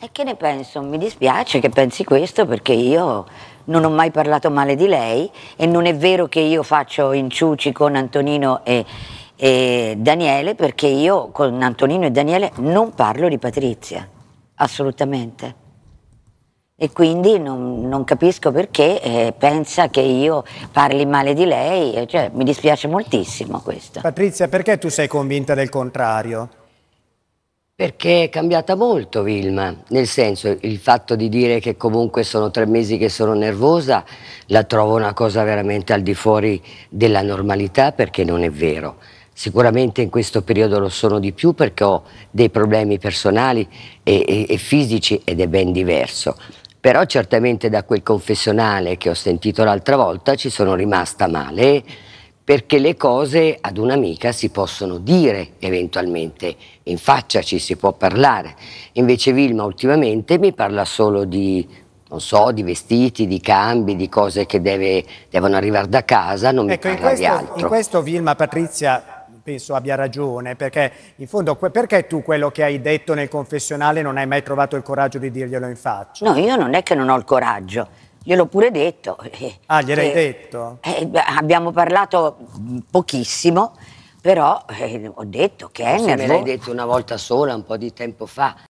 E che ne penso? Mi dispiace che pensi questo perché io non ho mai parlato male di lei e non è vero che io faccio inciuci con Antonino e, e Daniele perché io con Antonino e Daniele non parlo di Patrizia, assolutamente. E quindi non, non capisco perché eh, pensa che io parli male di lei, cioè, mi dispiace moltissimo questo. Patrizia, perché tu sei convinta del contrario? Perché è cambiata molto Vilma, nel senso il fatto di dire che comunque sono tre mesi che sono nervosa la trovo una cosa veramente al di fuori della normalità perché non è vero. Sicuramente in questo periodo lo sono di più perché ho dei problemi personali e, e, e fisici ed è ben diverso. Però certamente da quel confessionale che ho sentito l'altra volta ci sono rimasta male perché le cose ad un'amica si possono dire eventualmente, in faccia ci si può parlare. Invece Vilma ultimamente mi parla solo di, non so, di vestiti, di cambi, di cose che deve, devono arrivare da casa, non ecco, mi parla questo, di altro. In questo Vilma Patrizia penso abbia ragione, perché in fondo perché tu quello che hai detto nel confessionale non hai mai trovato il coraggio di dirglielo in faccia? No, io non è che non ho il coraggio gliel'ho pure detto. Eh, ah, gliel'hai detto? Eh, abbiamo parlato pochissimo, però eh, ho detto che è nervoso. me l'hai detto una volta sola, un po' di tempo fa.